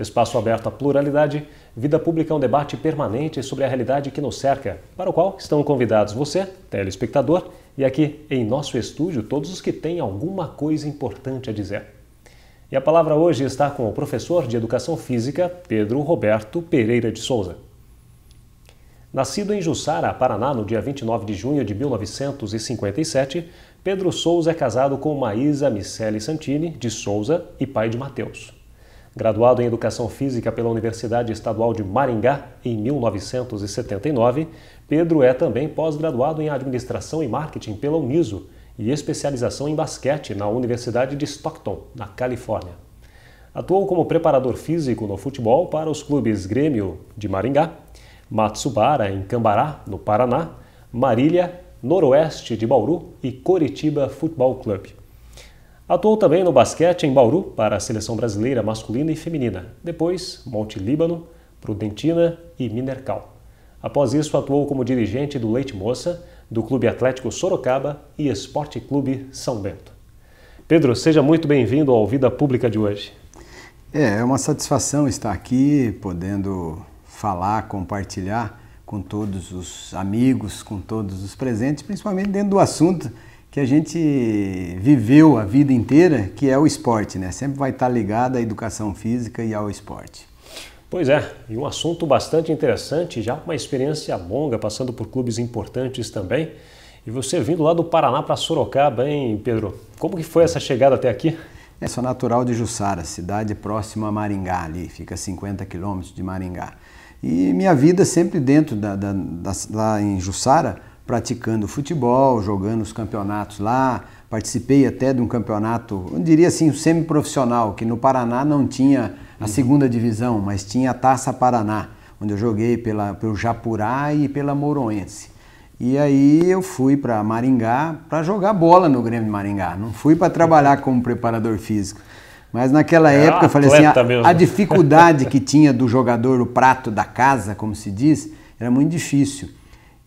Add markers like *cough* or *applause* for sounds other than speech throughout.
Espaço aberto à pluralidade, Vida Pública é um debate permanente sobre a realidade que nos cerca, para o qual estão convidados você, telespectador, e aqui em nosso estúdio todos os que têm alguma coisa importante a dizer. E a palavra hoje está com o professor de Educação Física, Pedro Roberto Pereira de Souza. Nascido em Jussara, Paraná, no dia 29 de junho de 1957, Pedro Souza é casado com Maísa Micele Santini de Souza e pai de Mateus. Graduado em Educação Física pela Universidade Estadual de Maringá em 1979, Pedro é também pós-graduado em Administração e Marketing pela Uniso e especialização em basquete na Universidade de Stockton, na Califórnia. Atuou como preparador físico no futebol para os clubes Grêmio de Maringá, Matsubara em Cambará, no Paraná, Marília, Noroeste de Bauru e Coritiba Futebol Clube. Atuou também no basquete em Bauru para a seleção brasileira masculina e feminina, depois Monte Líbano, Prudentina e Minercal. Após isso, atuou como dirigente do Leite Moça, do Clube Atlético Sorocaba e Esporte Clube São Bento. Pedro, seja muito bem-vindo ao Vida Pública de hoje. É, é uma satisfação estar aqui, podendo falar, compartilhar com todos os amigos, com todos os presentes, principalmente dentro do assunto que a gente viveu a vida inteira, que é o esporte, né? Sempre vai estar ligado à educação física e ao esporte. Pois é, e um assunto bastante interessante, já uma experiência longa, passando por clubes importantes também. E você vindo lá do Paraná para Sorocaba, hein, Pedro? Como que foi essa chegada até aqui? É, sou natural de Jussara, cidade próxima a Maringá, ali, fica a 50 quilômetros de Maringá. E minha vida sempre dentro da, da, da, lá em Jussara, praticando futebol, jogando os campeonatos lá. Participei até de um campeonato, eu diria assim, semiprofissional, que no Paraná não tinha a uhum. segunda divisão, mas tinha a Taça Paraná, onde eu joguei pela, pelo Japurá e pela Moroense E aí eu fui para Maringá para jogar bola no Grêmio de Maringá. Não fui para trabalhar uhum. como preparador físico. Mas naquela é época eu falei assim, a, a dificuldade *laughs* que tinha do jogador, o prato da casa, como se diz, era muito difícil.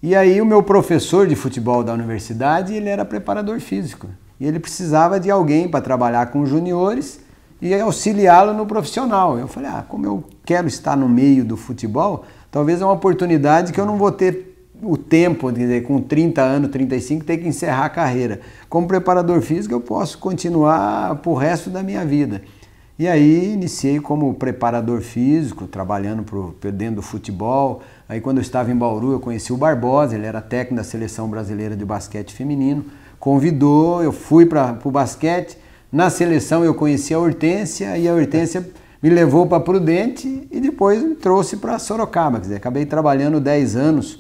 E aí o meu professor de futebol da universidade, ele era preparador físico. E ele precisava de alguém para trabalhar com os juniores e auxiliá-lo no profissional. Eu falei, ah, como eu quero estar no meio do futebol, talvez é uma oportunidade que eu não vou ter o tempo, dizer, com 30 anos, 35, ter que encerrar a carreira. Como preparador físico, eu posso continuar o resto da minha vida. E aí iniciei como preparador físico, trabalhando pro, dentro do futebol. Aí quando eu estava em Bauru, eu conheci o Barbosa, ele era técnico da seleção brasileira de basquete feminino. Convidou, eu fui para o basquete. Na seleção eu conheci a Hortência e a Hortência me levou para Prudente e depois me trouxe para Sorocaba. Quer dizer, acabei trabalhando 10 anos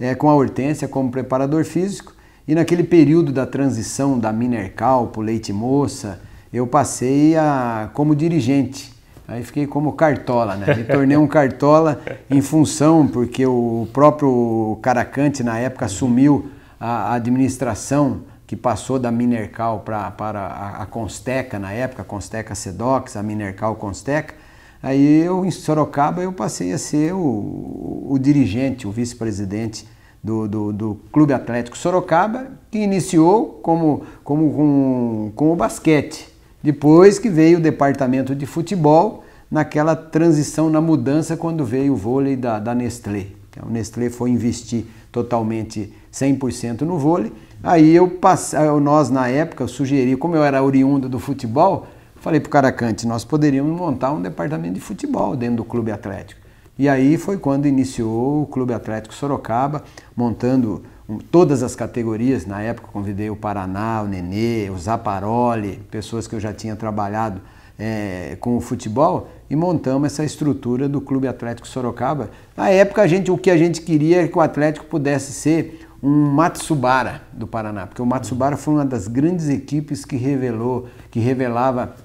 é, com a Hortência como preparador físico. E naquele período da transição da Minercal para o Leite Moça, eu passei a, como dirigente. Aí fiquei como cartola, né? Me tornei um cartola em função, porque o próprio Caracante, na época, assumiu a administração que passou da Minercal pra, para a, Consteca, na época, a Consteca Sedox, a Minercal Consteca. Aí eu, em Sorocaba, eu passei a ser o, o dirigente, o vice-presidente do, do, do, Clube Atlético Sorocaba, que iniciou como, como com, com o basquete. Depois que veio o departamento de futebol, naquela transição, na mudança, quando veio o vôlei da, da Nestlé. o então, Nestlé foi investir totalmente 100% no vôlei. Aí eu passei, nós na época, eu sugeri, como eu era oriundo do futebol, falei para o Caracante, nós poderíamos montar um departamento de futebol dentro do Clube Atlético. E aí foi quando iniciou o Clube Atlético Sorocaba, montando todas as categorias. Na época convidei o Paraná, o Nenê, o Zaparoli, pessoas que eu já tinha trabalhado é, com o futebol e montamos essa estrutura do Clube Atlético Sorocaba. Na época a gente, o que a gente queria é que o Atlético pudesse ser um Matsubara do Paraná, porque o Matsubara foi uma das grandes equipes que revelou, que revelava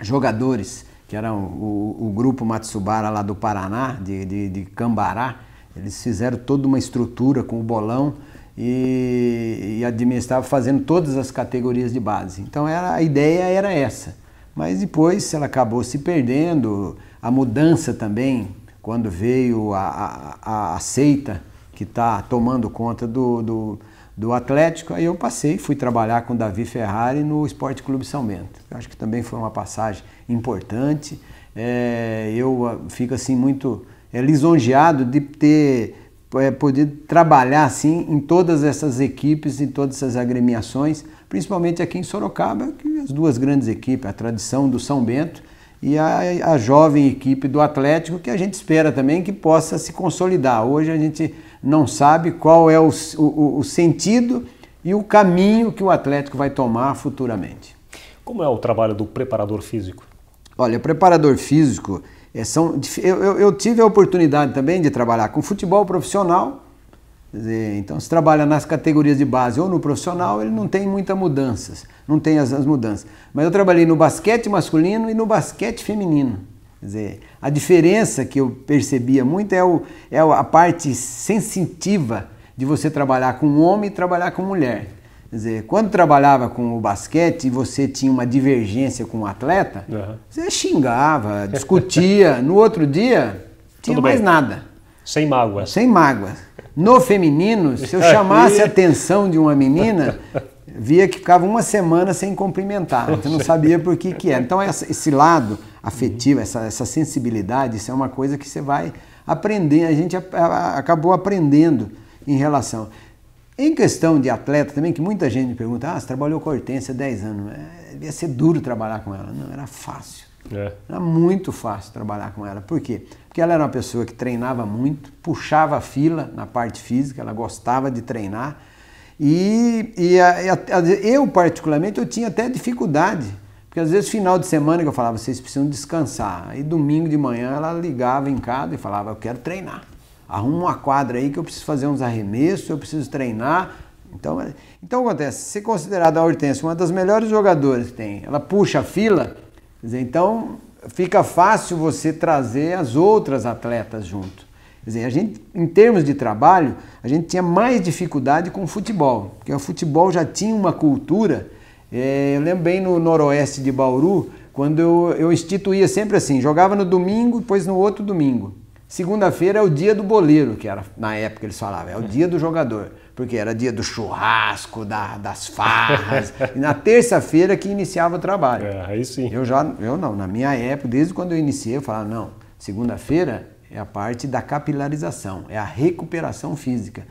jogadores, que era o, o grupo Matsubara lá do Paraná, de, de, de Cambará. Eles fizeram toda uma estrutura com o bolão e, e administrava fazendo todas as categorias de base. Então era, a ideia era essa. Mas depois ela acabou se perdendo, a mudança também, quando veio a, a, a seita que está tomando conta do, do, do, Atlético, aí eu passei, fui trabalhar com o Davi Ferrari no Esporte Clube São Bento. Eu acho que também foi uma passagem importante. É, eu ah, fico assim muito é, lisonjeado de ter é, poder trabalhar assim em todas essas equipes, em todas essas agremiações, principalmente aqui em Sorocaba, que as duas grandes equipes, a tradição do São Bento e a, a jovem equipe do Atlético, que a gente espera também que possa se consolidar. Hoje a gente não sabe qual é o, o, o sentido e o caminho que o Atlético vai tomar futuramente. Como é o trabalho do preparador físico? Olha, preparador físico é, são, eu, eu, tive a oportunidade também de trabalhar com futebol profissional. Dizer, então, se trabalha nas categorias de base ou no profissional, ele não tem muitas mudanças, não tem as, as mudanças. Mas eu trabalhei no basquete masculino e no basquete feminino. Quer dizer, a diferença que eu percebia muito é, o, é a parte sensitiva de você trabalhar com homem e trabalhar com mulher. Quer dizer, quando trabalhava com o basquete e você tinha uma divergência com o um atleta, uhum. você xingava, discutia. *laughs* no outro dia, tinha Tudo mais bem. nada. Sem mágoa. Sem mágoa. No feminino, se eu chamasse a atenção de uma menina, via que ficava uma semana sem cumprimentar. Você não sabia por que, que era. Então, esse lado afetivo, essa, essa sensibilidade, isso é uma coisa que você vai aprender. A gente acabou aprendendo em relação. Em questão de atleta também, que muita gente me pergunta, ah, você trabalhou com a Hortência 10 anos, é, devia ser duro trabalhar com ela. Não, era fácil. É. Era muito fácil trabalhar com ela. Por quê? Porque ela era uma pessoa que treinava muito, puxava a fila na parte física, ela gostava de treinar. E, e a, a, eu, particularmente, eu tinha até dificuldade. Porque às vezes final de semana que eu falava, vocês precisam descansar. Aí domingo de manhã ela ligava em casa e falava, eu quero treinar arruma uma quadra aí que eu preciso fazer uns arremessos, eu preciso treinar. Então, é, então acontece, se considerada a Hortência uma das melhores jogadoras que tem, ela puxa a fila, dizer, então fica fácil você trazer as outras atletas junto. Quer dizer, a gente, em termos de trabalho, a gente tinha mais dificuldade com o futebol, porque o futebol já tinha uma cultura. É, eu lembro bem no noroeste de Bauru, quando eu, eu instituía sempre assim, jogava no domingo, depois no outro domingo. Segunda-feira é o dia do boleiro, que era na época eles falavam, é o dia do jogador, porque era dia do churrasco, da, das farras, *laughs* e na terça-feira que iniciava o trabalho. É, aí sim. Eu já, eu não, na minha época, desde quando eu iniciei, eu falava, não, segunda-feira é a parte da capilarização, é a recuperação física.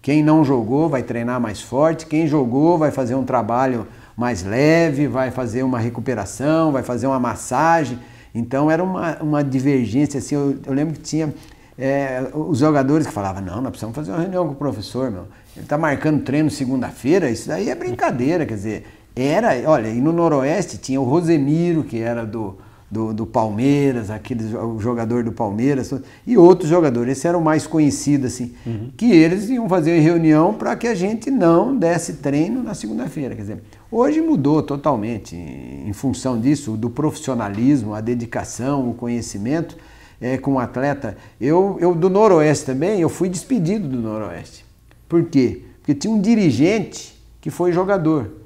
Quem não jogou vai treinar mais forte, quem jogou vai fazer um trabalho mais leve, vai fazer uma recuperação, vai fazer uma massagem então era uma, uma divergência, assim, eu, eu lembro que tinha é, os jogadores que falavam, não, nós precisamos fazer uma reunião com o professor, meu. Ele tá marcando treino segunda-feira, isso daí é brincadeira, quer dizer, era, olha, e no Noroeste tinha o Rosemiro, que era do, do, do Palmeiras, aquele jogador do Palmeiras, e outros jogadores, esses eram mais conhecidos, assim, uhum. que eles iam fazer reunião para que a gente não desse treino na segunda-feira. Quer dizer, hoje mudou totalmente, em função disso, do profissionalismo, a dedicação, o conhecimento é, com o atleta. Eu, eu, do Noroeste também, eu fui despedido do Noroeste. Por quê? Porque tinha um dirigente que foi jogador.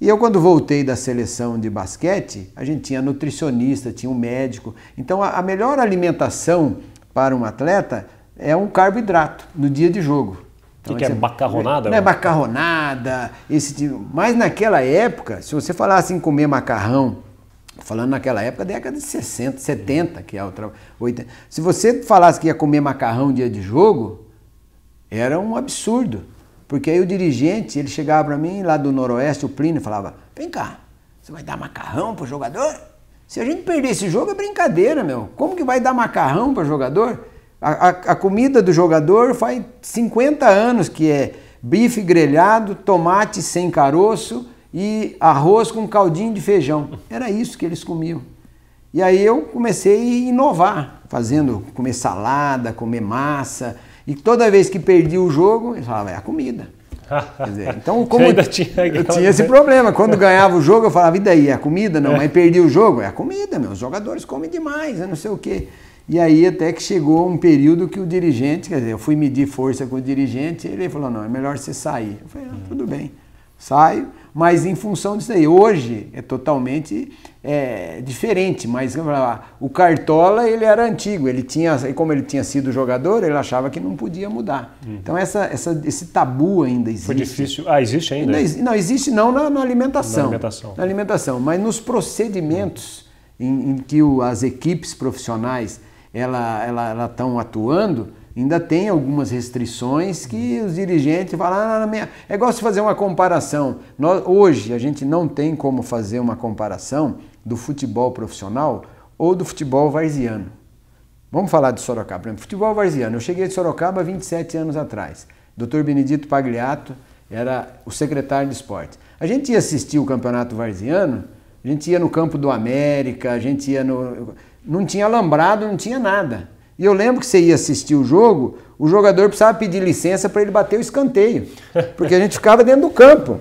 E eu, quando voltei da seleção de basquete, a gente tinha nutricionista, tinha um médico. Então, a melhor alimentação para um atleta é um carboidrato no dia de jogo. Então, que, que é macarronada? Não é né? macarronada, esse tipo. Mas naquela época, se você falasse em comer macarrão, falando naquela época, década de 60, 70, que é outra. 80. Se você falasse que ia comer macarrão dia de jogo, era um absurdo. Porque aí o dirigente, ele chegava para mim lá do Noroeste, o Plínio, falava: Vem cá, você vai dar macarrão pro jogador? Se a gente perder esse jogo é brincadeira, meu. Como que vai dar macarrão para jogador? A, a, a, comida do jogador faz 50 anos que é bife grelhado, tomate sem caroço e arroz com caldinho de feijão. Era isso que eles comiam. E aí eu comecei a inovar, fazendo comer salada, comer massa, e toda vez que perdi o jogo, eu falava é a comida. Dizer, *laughs* então, como eu tinha, eu tinha esse né? problema. Quando ganhava o jogo, eu falava, e daí, é a comida? Não, é. mas perdi o jogo, é a comida, meus jogadores comem demais, eu é não sei o quê. E aí até que chegou um período que o dirigente, quer dizer, eu fui medir força com o dirigente, ele falou, não, é melhor você sair. Eu falei, ah, tudo bem saio, mas em função disso aí. Hoje é totalmente é, diferente, mas o Cartola ele era antigo, ele tinha, como ele tinha sido jogador, ele achava que não podia mudar. Uhum. Então essa, essa, esse tabu ainda existe. Foi difícil. Ah, existe ainda? ainda é? não, existe não na, na, alimentação. Na alimentação. Na alimentação, mas nos procedimentos em, em, que o, as equipes profissionais ela, ela estão atuando, ainda tem algumas restrições que os dirigentes falam. Ah, minha... É igual se fazer uma comparação. Nós, hoje a gente não tem como fazer uma comparação do futebol profissional ou do futebol varziano. Vamos falar de Sorocaba. Por exemplo, futebol varziano. Eu cheguei de Sorocaba 27 anos atrás. Dr. Benedito Pagliato era o secretário de esporte. A gente ia assistir o campeonato varziano, a gente ia no campo do América, a gente ia no. Não tinha alambrado, não tinha nada. E eu lembro que você ia assistir o jogo, o jogador precisava pedir licença para ele bater o escanteio, *laughs* porque a gente ficava dentro do campo.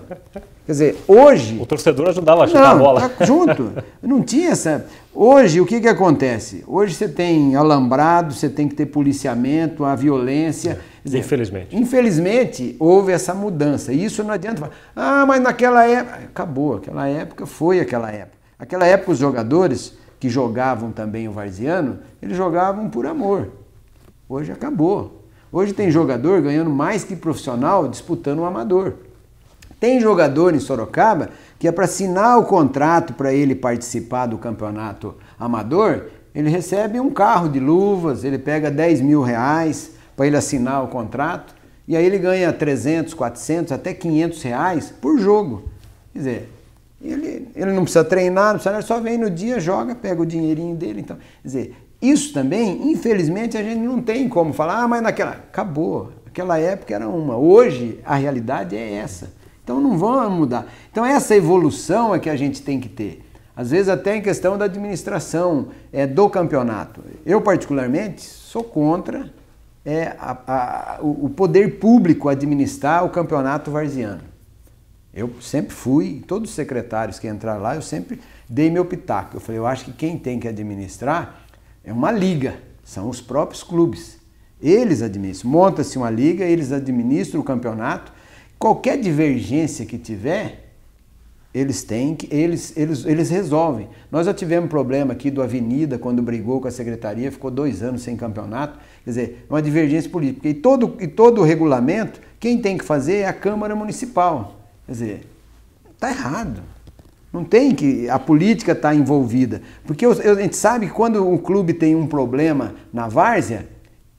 Quer dizer, hoje. O torcedor ajudava a chutar a bola. Tá junto. Não tinha essa. Hoje, o que, que acontece? Hoje você tem alambrado, você tem que ter policiamento, a violência. É. Dizer, infelizmente. Infelizmente, houve essa mudança. E isso não adianta falar. Ah, mas naquela época. Acabou. Aquela época foi aquela época. Aquela época, os jogadores que jogavam também o varziano, eles jogavam por amor. Hoje acabou. Hoje tem jogador ganhando mais que profissional disputando o um amador. Tem jogador em Sorocaba que é para assinar o contrato para ele participar do campeonato amador, ele recebe um carro de luvas, ele pega 10 mil reais para ele assinar o contrato, e aí ele ganha 300, 400, até 500 reais por jogo. Quer dizer, ele, ele não precisa treinar, não precisa, ele só vem no dia, joga, pega o dinheirinho dele. Então, quer dizer, isso também, infelizmente, a gente não tem como falar, ah, mas naquela. Acabou. Aquela época era uma. Hoje, a realidade é essa. Então não vamos mudar. Então essa evolução é que a gente tem que ter. Às vezes até em questão da administração é, do campeonato. Eu, particularmente, sou contra é, a, a, o poder público administrar o campeonato varziano. Eu sempre fui, todos os secretários que entraram lá, eu sempre dei meu pitaco. Eu falei, eu acho que quem tem que administrar é uma liga, são os próprios clubes. Eles administram, monta-se uma liga, eles administram o campeonato. Qualquer divergência que tiver, eles têm que, eles, eles, eles resolvem. Nós já tivemos problema aqui do Avenida, quando brigou com a secretaria, ficou dois anos sem campeonato. Quer dizer, uma divergência política. E todo, e todo o regulamento, quem tem que fazer é a Câmara Municipal. Quer dizer, está errado. Não tem que a política está envolvida. Porque a gente sabe que quando o clube tem um problema na várzea,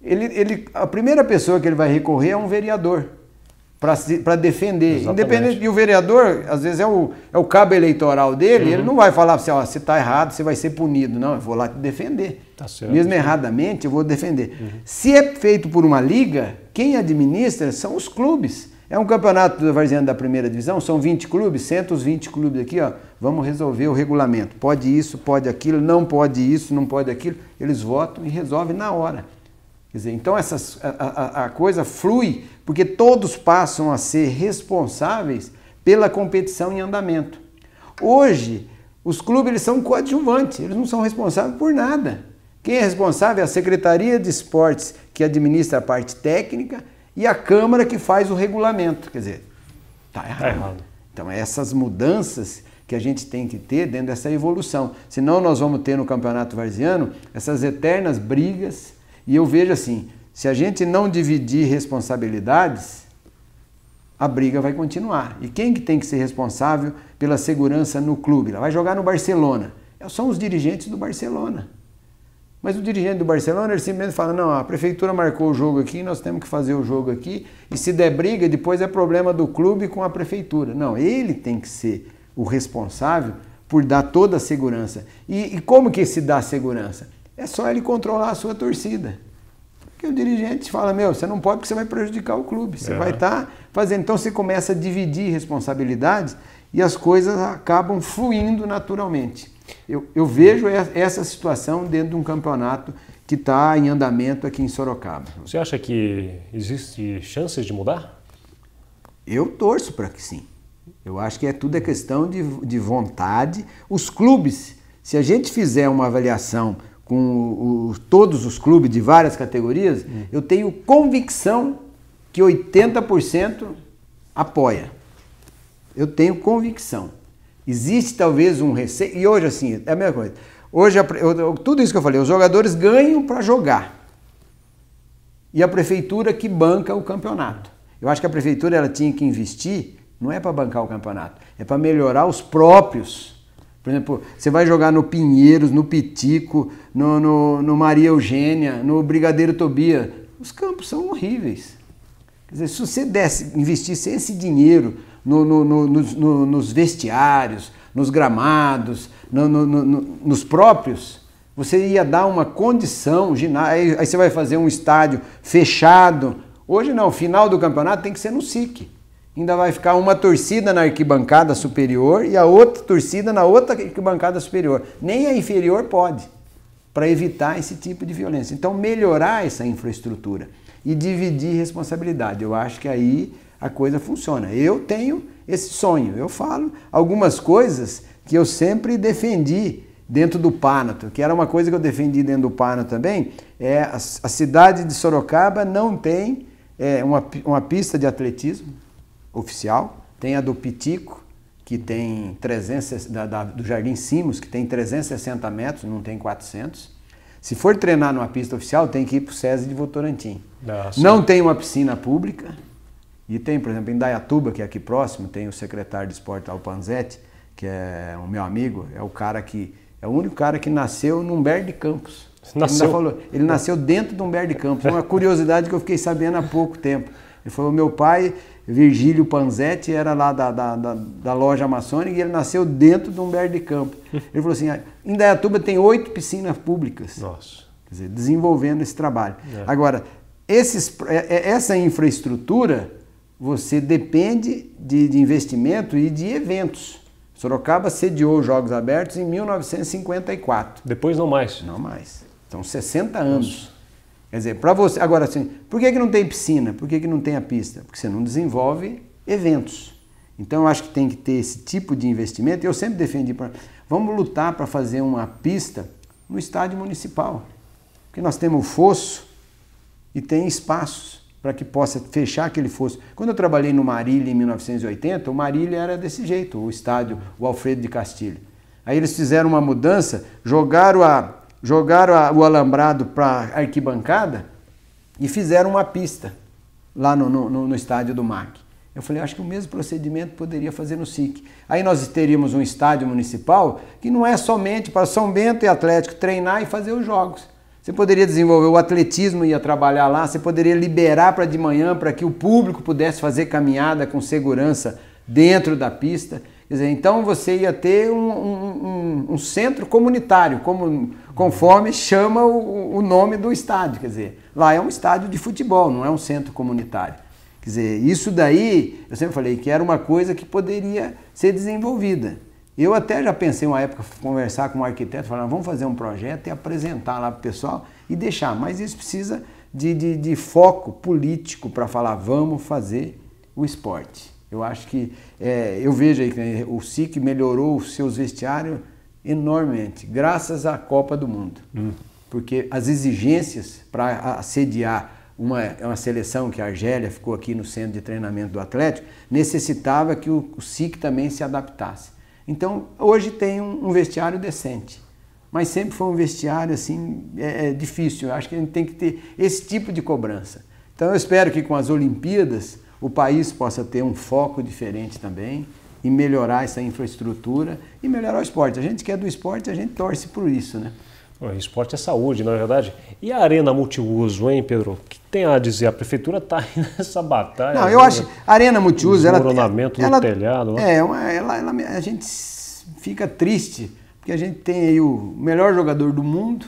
ele, ele, a primeira pessoa que ele vai recorrer é um vereador para defender. Independente, e o vereador, às vezes, é o, é o cabo eleitoral dele, uhum. ele não vai falar para assim, você, está errado, você vai ser punido. Não, eu vou lá te defender. Tá certo, Mesmo sim. erradamente, eu vou defender. Uhum. Se é feito por uma liga, quem administra são os clubes. É um campeonato do varziano da primeira divisão, são 20 clubes, 120 clubes aqui, ó. Vamos resolver o regulamento. Pode isso, pode aquilo, não pode isso, não pode aquilo. Eles votam e resolvem na hora. Quer dizer, então essas, a, a, a coisa flui, porque todos passam a ser responsáveis pela competição em andamento. Hoje, os clubes eles são coadjuvantes, eles não são responsáveis por nada. Quem é responsável é a Secretaria de Esportes, que administra a parte técnica, e a Câmara que faz o regulamento. Quer dizer, está errado. Tá errado. Então, é essas mudanças que a gente tem que ter dentro dessa evolução. Senão, nós vamos ter no Campeonato Varziano essas eternas brigas. E eu vejo assim: se a gente não dividir responsabilidades, a briga vai continuar. E quem que tem que ser responsável pela segurança no clube? Ela vai jogar no Barcelona. É São os dirigentes do Barcelona. Mas o dirigente do Barcelona, ele simplesmente fala: não, a prefeitura marcou o jogo aqui, nós temos que fazer o jogo aqui, e se der briga, depois é problema do clube com a prefeitura. Não, ele tem que ser o responsável por dar toda a segurança. E, e como que se dá segurança? É só ele controlar a sua torcida. Porque o dirigente fala: meu, você não pode porque você vai prejudicar o clube, você é. vai estar tá fazendo. Então você começa a dividir responsabilidades e as coisas acabam fluindo naturalmente. Eu, eu vejo essa situação dentro de um campeonato que está em andamento aqui em Sorocaba. Você acha que existe chances de mudar? Eu torço para que sim. Eu acho que é tudo é questão de, de vontade. Os clubes, se a gente fizer uma avaliação com o, todos os clubes de várias categorias, hum. eu tenho convicção que 80% apoia. Eu tenho convicção. Existe talvez um receio. E hoje, assim, é a mesma coisa. Hoje, tudo isso que eu falei, os jogadores ganham para jogar. E a prefeitura que banca o campeonato. Eu acho que a prefeitura ela tinha que investir, não é para bancar o campeonato, é para melhorar os próprios. Por exemplo, você vai jogar no Pinheiros, no Pitico, no, no, no Maria Eugênia, no Brigadeiro Tobia. Os campos são horríveis. Quer dizer, se você desse, investisse esse dinheiro no, no, no, nos, nos, vestiários, nos gramados, nos próprios, você ia dar uma condição, aí você vai fazer um estádio fechado. Hoje não, final do campeonato tem que ser no SIC. Ainda vai ficar uma torcida na arquibancada superior e a outra torcida na outra arquibancada superior. Nem a inferior pode, para evitar esse tipo de violência. Então, melhorar essa infraestrutura e dividir responsabilidade. Eu acho que aí a coisa funciona. Eu tenho esse sonho. Eu falo algumas coisas que eu sempre defendi dentro do Pânato, que era uma coisa que eu defendi dentro do Pânato também, é a, a cidade de Sorocaba não tem é, uma, uma pista de atletismo oficial, tem a do Pitico, que tem 300, da, da, do Jardim Simos, que tem 360 metros, não tem 400. Se for treinar numa pista oficial, tem que ir para o SESI de Votorantim. Nossa. Ah, não tem uma piscina pública, e tem, por exemplo, em Dayatuba, que é aqui próximo, tem o secretário de esporte Alpanzetti, que é o meu amigo, é o cara que é o único cara que nasceu no Humberto de Campos. Nasceu. Ele, falou, ele nasceu dentro do Humberto de Campos. Uma curiosidade que eu fiquei sabendo há pouco tempo. Ele falou: meu pai, Virgílio Panzetti, era lá da, da, da, da loja maçônica e ele nasceu dentro do Humberto de Campos. Ele falou assim: ah, em Dayatuba tem oito piscinas públicas. Nossa. Quer dizer, desenvolvendo esse trabalho. É. Agora, esses, é, é, essa infraestrutura você depende de, de investimento e de eventos. Sorocaba sediou os Jogos Abertos em 1954. Depois não mais. Não mais. Então 60 anos. Nossa. Quer dizer, para você. Agora assim, por que, que não tem piscina? Por que, que não tem a pista? Porque você não desenvolve eventos. Então eu acho que tem que ter esse tipo de investimento. Eu sempre defendi para. Vamos lutar para fazer uma pista no estádio municipal. Porque nós temos fosso e tem espaços para que possa fechar aquele fosso. Quando eu trabalhei no Marília em 1980, o Marília era desse jeito, o estádio, o Alfredo de Castilho. Aí eles fizeram uma mudança, jogaram, a, jogaram a, o alambrado para a arquibancada e fizeram uma pista lá no, no, no estádio do MAC. Eu falei, acho que o mesmo procedimento poderia fazer no SIC. Aí nós teríamos um estádio municipal que não é somente para São Bento e Atlético treinar e fazer os jogos. Você poderia desenvolver o atletismo e ia trabalhar lá, você poderia liberar para de manhã para que o público pudesse fazer caminhada com segurança dentro da pista. Quer dizer, então você ia ter um, um, um, um centro comunitário, como, conforme chama o, o, nome do estádio. Quer dizer, lá é um estádio de futebol, não é um centro comunitário. Quer dizer, isso daí, eu sempre falei que era uma coisa que poderia ser desenvolvida. Eu até já pensei uma época conversar com um arquiteto, falar, vamos fazer um projeto e apresentar lá para o pessoal e deixar. Mas isso precisa de, de, de foco político para falar, vamos fazer o esporte. Eu acho que, é, eu vejo aí que né, o SIC melhorou os seus vestiários enormemente, graças à Copa do Mundo. Hum. Porque as exigências para assediar uma, uma seleção que a Argélia ficou aqui no centro de treinamento do Atlético, necessitava que o, o SIC também se adaptasse. Então, hoje tem um, vestiário decente, mas sempre foi um vestiário assim é, é difícil. Eu acho que a gente tem que ter esse tipo de cobrança. Então, eu espero que com as Olimpíadas o país possa ter um foco diferente também e melhorar essa infraestrutura e melhorar o esporte. A gente quer é do esporte, a gente torce por isso, né? O esporte é saúde, na é verdade. E a arena multiuso, hein, Pedro? Que tem a dizer? A prefeitura está *laughs* nessa batalha. Não, eu acho. A Arena Multiuso, ela. Desmoronamento ela, ela, telhado. É, é, uma, ela, ela, a gente fica triste, porque a gente tem aí o melhor jogador do mundo,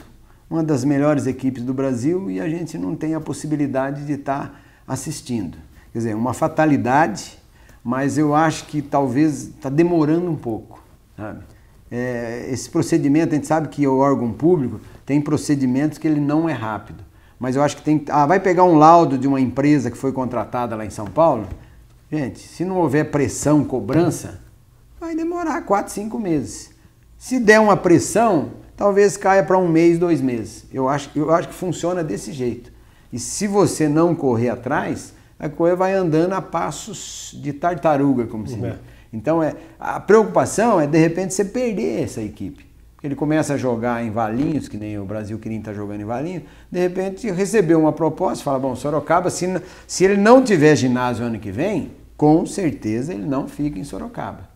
uma das melhores equipes do Brasil, e a gente não tem a possibilidade de estar tá assistindo. Quer dizer, é uma fatalidade, mas eu acho que talvez está demorando um pouco, sabe? É, esse procedimento, a gente sabe que o órgão público tem procedimentos que ele não é rápido mas eu acho que tem Ah, vai pegar um laudo de uma empresa que foi contratada lá em São Paulo? Gente, se não houver pressão, cobrança, vai demorar 4, 5 meses. Se der uma pressão, talvez caia para um mês, dois meses. Eu acho, eu acho que funciona desse jeito. E se você não correr atrás, a coisa vai andando a passos de tartaruga, como se uhum. diz. Então, é, a preocupação é, de repente, você perder essa equipe ele começa a jogar em Valinhos, que nem o Brasil queria estar tá jogando em Valinhos, de repente recebeu uma proposta, fala, bom, Sorocaba, se, se ele não tiver ginásio ano que vem, com certeza ele não fica em Sorocaba.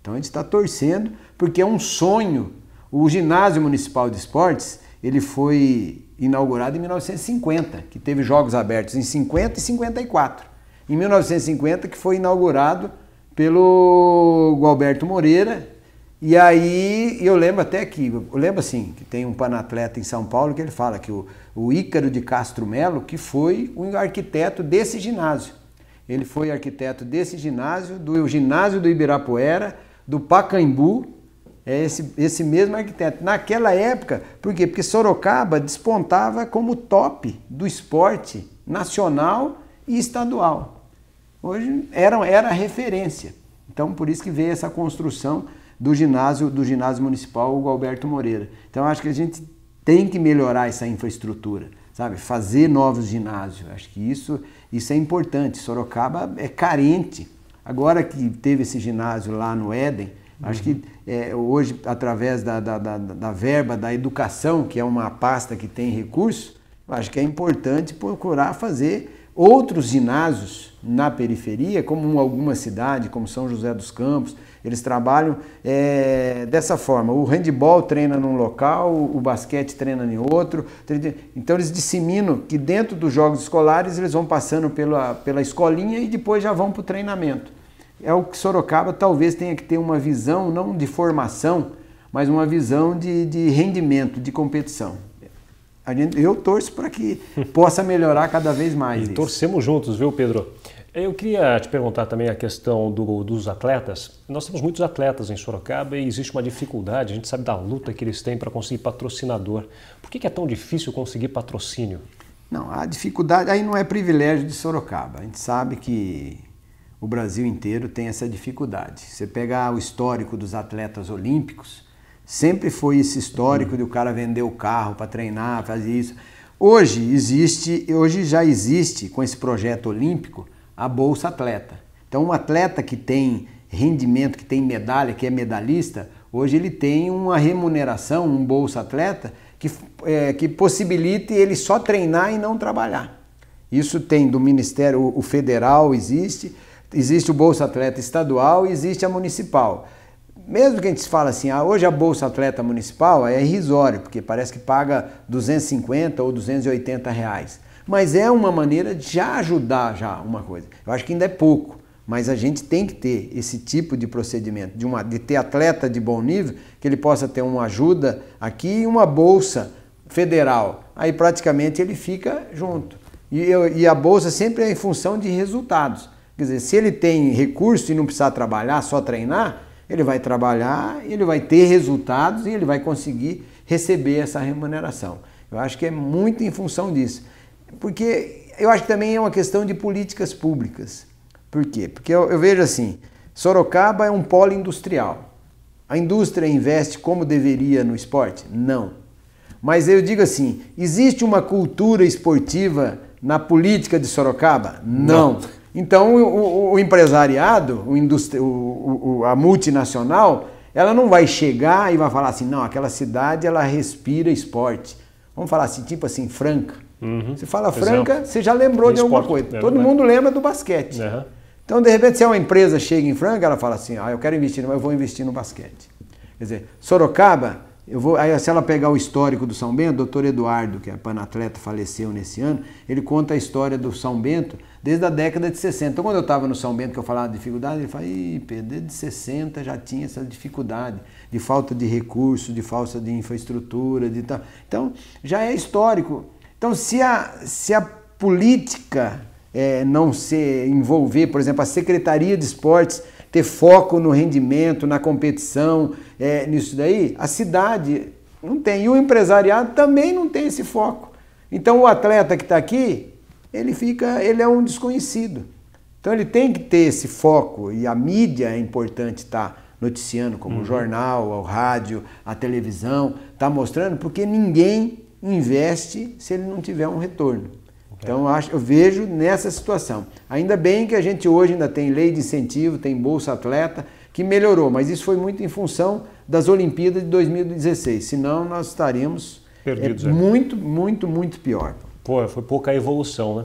Então a gente está torcendo, porque é um sonho. O ginásio municipal de esportes, ele foi inaugurado em 1950, que teve jogos abertos em 50 e 54. Em 1950 que foi inaugurado pelo Gualberto Moreira, e aí eu lembro até que, eu lembro assim, que tem um panatleta em São Paulo que ele fala que o, o Ícaro de Castro Melo, que foi o arquiteto desse ginásio. Ele foi arquiteto desse ginásio, do ginásio do Ibirapuera, do Pacaembu, é esse, esse mesmo arquiteto. Naquela época, por quê? Porque Sorocaba despontava como top do esporte nacional e estadual. Hoje era, era referência. Então, por isso que veio essa construção do ginásio do ginásio municipal o Alberto Moreira. Então acho que a gente tem que melhorar essa infraestrutura, sabe? Fazer novos ginásios. Acho que isso isso é importante. Sorocaba é carente. Agora que teve esse ginásio lá no Éden, Acho que é, hoje, através da, da, da, da, verba da educação, que é uma pasta que tem recurso, acho que é importante procurar fazer outros ginásios na periferia, como alguma cidade, como São José dos Campos, eles trabalham é, dessa forma. O handball treina num local, o basquete treina em outro. Então eles disseminam que dentro dos jogos escolares eles vão passando pela, pela escolinha e depois já vão para o treinamento. É o que Sorocaba talvez tenha que ter uma visão não de formação, mas uma visão de, de rendimento, de competição. Gente, eu torço para que possa melhorar cada vez mais. E isso. torcemos juntos, viu, Pedro? Eu queria te perguntar também a questão do, dos atletas. Nós temos muitos atletas em Sorocaba e existe uma dificuldade, a gente sabe da luta que eles têm para conseguir patrocinador. Por que, é tão difícil conseguir patrocínio? Não, a dificuldade aí não é privilégio de Sorocaba. A gente sabe que o Brasil inteiro tem essa dificuldade. Você pegar o histórico dos atletas olímpicos, sempre foi esse histórico de o cara vender o carro para treinar, fazer isso. Hoje existe, hoje já existe com esse projeto olímpico a Bolsa Atleta. Então, um atleta que tem rendimento, que tem medalha, que é medalhista, hoje ele tem uma remuneração, um Bolsa Atleta, que, é, que possibilite ele só treinar e não trabalhar. Isso tem do Ministério, o federal existe, existe o Bolsa Atleta estadual e existe a municipal. Mesmo que a gente fala assim, ah, hoje a Bolsa Atleta Municipal é irrisório, porque parece que paga 250 ou 280 reais mas é uma maneira de já ajudar já uma coisa. Eu acho que ainda é pouco, mas a gente tem que ter esse tipo de procedimento, de, uma, de ter atleta de bom nível, que ele possa ter uma ajuda aqui e uma bolsa federal. Aí praticamente ele fica junto. E, eu, e a bolsa sempre é em função de resultados. Quer dizer, se ele tem recurso e não precisar trabalhar, só treinar, ele vai trabalhar, ele vai ter resultados e ele vai conseguir receber essa remuneração. Eu acho que é muito em função disso. Porque eu acho que também é uma questão de políticas públicas. Por quê? Porque eu, eu vejo assim, Sorocaba é um polo industrial. A indústria investe como deveria no esporte? Não. Mas eu digo assim, existe uma cultura esportiva na política de Sorocaba? Não. Não. Então o, o, o empresariado, o a multinacional, ela não vai chegar e vai falar assim, não, aquela cidade ela respira esporte. Vamos falar assim, tipo assim, Franca. Uhum. Você fala Franca, Exemplo. você já lembrou Esporte. de alguma coisa. Né, Todo né? mundo lembra do basquete. Uhum. Então, de repente, se é uma empresa chega em Franca, ela fala assim: ah, eu quero investir, mas eu vou investir no basquete. Quer dizer, Sorocaba, eu vou, aí, se ela pegar o histórico do São Bento, o doutor Eduardo, que é panatleta, faleceu nesse ano, ele conta a história do São Bento desde a década de 60. Então, quando eu estava no São Bento, que eu falava de dificuldade, ele fala, Ih, Pedro, desde 60 já tinha essa dificuldade de falta de recurso, de falta de infraestrutura, de tal. Então, já é histórico. Então, se a, se a política é, não se envolver, por exemplo, a Secretaria de Esportes ter foco no rendimento, na competição, é, nisso daí, a cidade não tem. E o empresariado também não tem esse foco. Então, o atleta que está aqui, ele fica, ele é um desconhecido. Então, ele tem que ter esse foco e a mídia é importante estar. Tá? noticiando, como uhum. o jornal, o rádio, a televisão, está mostrando, porque ninguém investe se ele não tiver um retorno. Então, eu, acho, eu vejo nessa situação. Ainda bem que a gente hoje ainda tem lei de incentivo, tem Bolsa Atleta, que melhorou, mas isso foi muito em função das Olimpíadas de 2016. Senão, nós estaríamos é, Perdidos, é, muito, muito, muito pior. Pô, foi pouca evolução, né?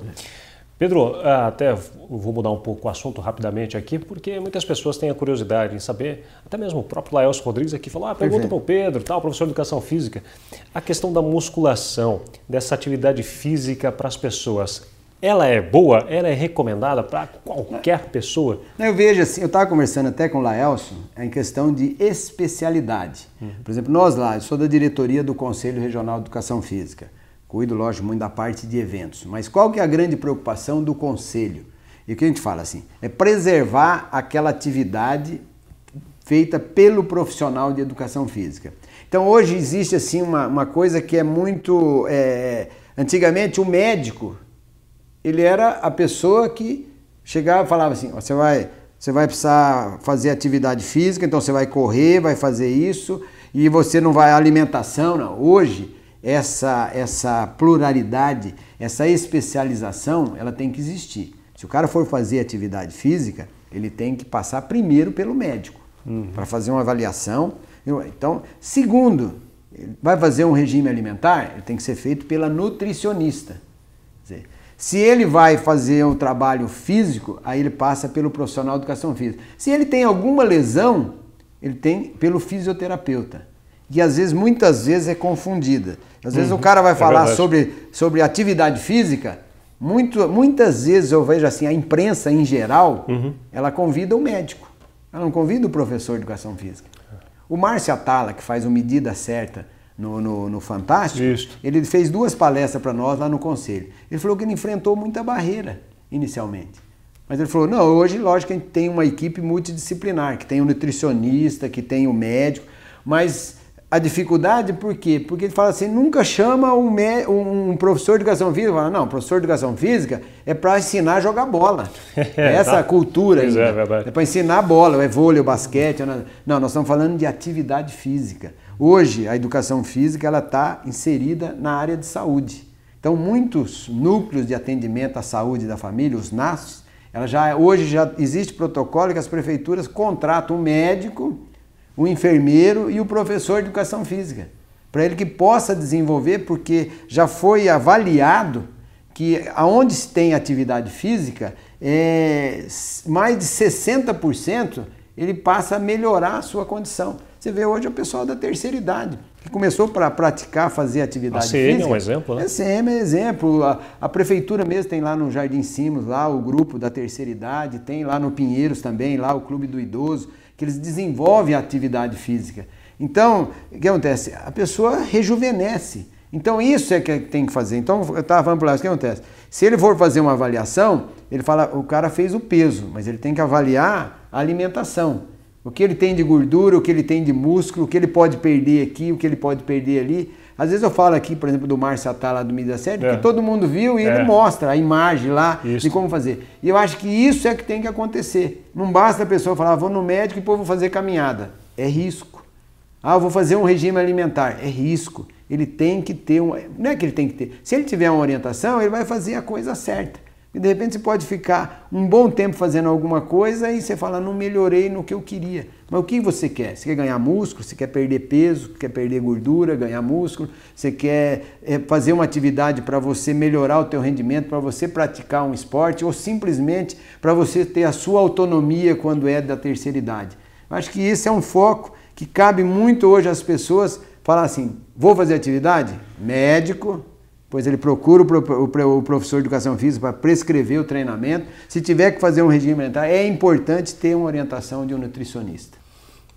Pedro, ah, até vou mudar um pouco o assunto rapidamente aqui, porque muitas pessoas têm a curiosidade em saber, até mesmo o próprio Laelso Rodrigues aqui falou, ah, pergunta para o Pedro, tal, professor de educação física. A questão da musculação, dessa atividade física para as pessoas, ela é boa? Ela é recomendada para qualquer pessoa? eu vejo assim, eu estava conversando até com o Laelso, em questão de especialidade. Uhum. Por exemplo, nós lá, eu sou da diretoria do Conselho Regional de Educação Física. Cuido, lógico, muito da parte de eventos. Mas qual que é a grande preocupação do conselho? E o que a gente fala assim? É preservar aquela atividade feita pelo profissional de educação física. Então hoje existe assim uma, uma coisa que é muito. É, antigamente o médico ele era a pessoa que chegava e falava assim: você vai, você vai precisar fazer atividade física, então você vai correr, vai fazer isso, e você não vai à alimentação, não. Hoje essa, essa pluralidade, essa especialização, ela tem que existir. Se o cara for fazer atividade física, ele tem que passar primeiro pelo médico, uhum. para fazer uma avaliação. Então, segundo, vai fazer um regime alimentar, ele tem que ser feito pela nutricionista. Dizer, se ele vai fazer um trabalho físico, aí ele passa pelo profissional de educação física. Se ele tem alguma lesão, ele tem pelo fisioterapeuta e às vezes, muitas vezes, é confundida. Às vezes uhum, o cara vai é falar é sobre, sobre atividade física, muito, muitas vezes eu vejo assim, a imprensa em geral, uhum. ela convida o médico, ela não convida o professor de educação física. O Márcio Atala, que faz o Medida Certa no, no, no Fantástico, Isso. ele fez duas palestras para nós lá no Conselho. Ele falou que ele enfrentou muita barreira inicialmente. Mas ele falou, não, hoje, lógico, a gente tem uma equipe multidisciplinar, que tem o um nutricionista, que tem o um médico, mas a dificuldade, por quê? Porque ele fala assim, nunca chama um, um professor de educação física, fala, não, professor de educação física é para ensinar a jogar bola. *laughs* É essa tá? cultura aí, É, né? é, é para ensinar bola, é vôlei, é basquete. É não, nós estamos falando de atividade física. Hoje, a educação física ela está inserida na área de saúde. Então, muitos núcleos de atendimento à saúde da família, os nas ela já, hoje já existe protocolo que as prefeituras contratam um médico o enfermeiro e o professor de educação física, para ele que possa desenvolver, porque já foi avaliado que aonde tem atividade física, é, mais de 60% ele passa a melhorar a sua condição. Você vê hoje é o pessoal da terceira idade, que começou para praticar, fazer atividade a CM física. é um exemplo, né? A CM é exemplo. A, a, prefeitura mesmo tem lá no Jardim Simos, lá o grupo da terceira idade, tem lá no Pinheiros também, lá o Clube do Idoso que eles desenvolvem a atividade física. Então, o que acontece? A pessoa rejuvenesce. Então, isso é que é tem que fazer. Então, eu estava falando para o que acontece? Se ele for fazer uma avaliação, ele fala, o cara fez o peso, mas ele tem que avaliar a alimentação. O que ele tem de gordura, o que ele tem de músculo, o que ele pode perder aqui, o que ele pode perder ali. Às vezes eu falo aqui, por exemplo, do Márcio Atá lá do Mídia Série, é. que todo mundo viu e é. ele mostra a imagem lá isso. de como fazer. E eu acho que isso é que tem que acontecer. Não basta a pessoa falar, ah, vou no médico e depois vou fazer caminhada. É risco. Ah, vou fazer um regime alimentar. É risco. Ele tem que ter um. Não é que ele tem que ter. Se ele tiver uma orientação, ele vai fazer a coisa certa. E de repente você pode ficar um bom tempo fazendo alguma coisa e você fala, não melhorei no que eu queria. Mas o que você quer? Você quer ganhar músculo? Você quer perder peso? Quer perder gordura? Ganhar músculo? Você quer eh, fazer uma atividade para você melhorar o teu rendimento, para você praticar um esporte ou simplesmente para você ter a sua autonomia quando é da terceira idade? Acho que esse é um foco que cabe muito hoje às pessoas falar assim, vou fazer atividade? Médico, Pois ele procura o professor de educação física para prescrever o treinamento. Se tiver que fazer um regime alimentar, é importante ter uma orientação de um nutricionista.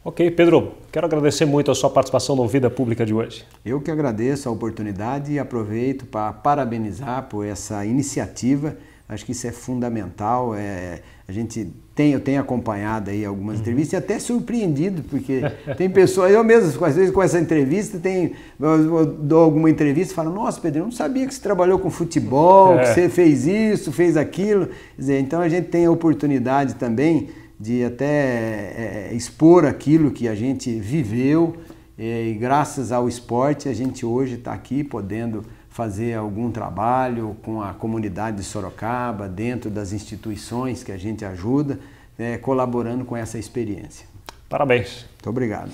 Ok, Pedro, quero agradecer muito a sua participação no Vida Pública de hoje. Eu que agradeço a oportunidade e aproveito para parabenizar por essa iniciativa. Acho que isso é fundamental. É a gente tem, eu tenho acompanhado aí algumas uhum. entrevistas e até surpreendido, porque tem pessoas, eu mesmo, às vezes com essa entrevista, tem, eu dou alguma entrevista e falo, nossa, Pedro, eu não sabia que você trabalhou com futebol, que é. você fez isso, fez aquilo. Dizer, então a gente tem a oportunidade também de até é, é expor aquilo que a gente viveu. É, e graças ao esporte a gente hoje está aqui podendo fazer algum trabalho com a comunidade de Sorocaba, dentro das instituições que a gente ajuda, né, colaborando com essa experiência. Parabéns. Muito obrigado.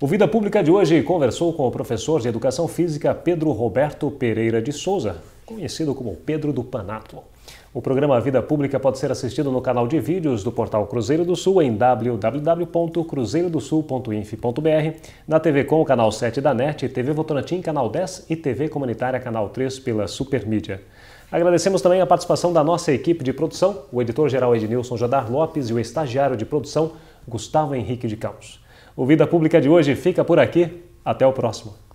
O Vida Pública de hoje conversou com o professor de Educação Física Pedro Roberto Pereira de Souza, conhecido como Pedro do Panato. O programa Vida Pública pode ser assistido no canal de vídeos do portal Cruzeiro do Sul em www.cruzeirodosul.inf.br, na TV Com, o canal 7 da NET, TV Votorantim, canal 10 e TV Comunitária, canal 3 pela Supermídia. Agradecemos também a participação da nossa equipe de produção, o editor-geral Ednilson Jadar Lopes e o estagiário de produção, Gustavo Henrique de Campos. O Vida Pública de hoje fica por aqui. Até o próximo.